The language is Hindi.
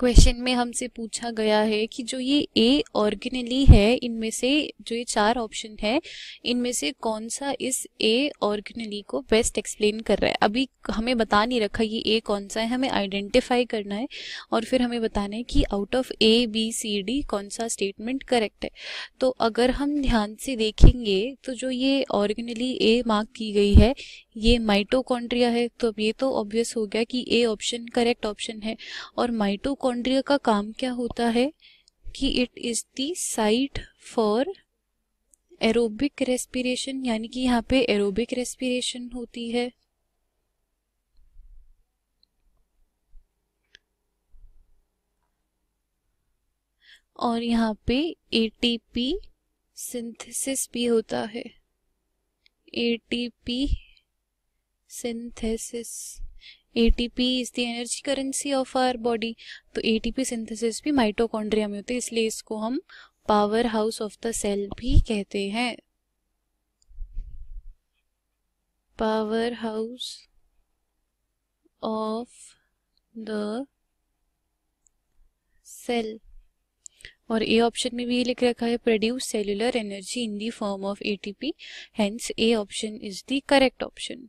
क्वेश्चन में हमसे पूछा गया है कि जो ये ए ऑर्गेनली है इनमें से जो ये चार ऑप्शन है इनमें से कौन सा इस ए ऑर्गेनली को बेस्ट एक्सप्लेन कर रहा है अभी हमें बता नहीं रखा ये ए कौन सा है हमें आइडेंटिफाई करना है और फिर हमें बताना है कि out of A B C D कौन सा स्टेटमेंट करेक्ट है तो अगर हम ध्यान से देखेंगे तो जो ये ऑर्गेनली ए मार्क की गई है ये माइटोकॉन्ड्रिया है तो अब ये तो ऑब्वियस हो गया कि ए ऑप्शन करेक्ट ऑप्शन है और माइटो माइटोकॉन्ड्रिया का काम क्या होता है कि it is the site for aerobic respiration यानी कि यहाँ पे एरोबिक रेस्पिरेशन होती है और यहाँ पे एटीपी सिंथेसिस भी होता है ATP synthesis ATP is the energy currency of our body तो एटीपी सिंथेसिस भी माइटोकॉन्ड्रिया में होते हैं इसलिए इसको हम powerhouse of the cell भी कहते हैं powerhouse of the cell और ए ऑप्शन में भी लिख रखा है produce cellular energy in the form of ATP hence A option is the correct option